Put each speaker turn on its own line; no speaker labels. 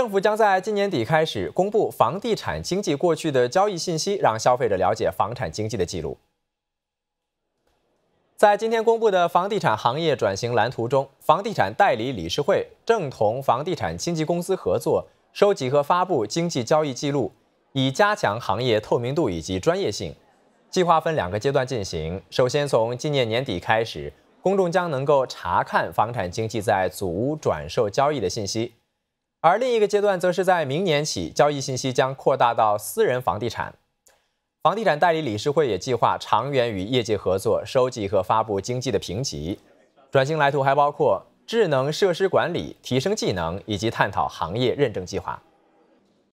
政府将在今年底开始公布房地产经济过去的交易信息，让消费者了解房产经济的记录。在今天公布的房地产行业转型蓝图中，房地产代理理事会正同房地产经纪公司合作，收集和发布经济交易记录，以加强行业透明度以及专业性。计划分两个阶段进行，首先从今年年底开始，公众将能够查看房产经济在祖屋转售交易的信息。而另一个阶段则是在明年起，交易信息将扩大到私人房地产。房地产代理理事会也计划长远与业界合作，收集和发布经济的评级。转型来图还包括智能设施管理、提升技能以及探讨行业认证计划。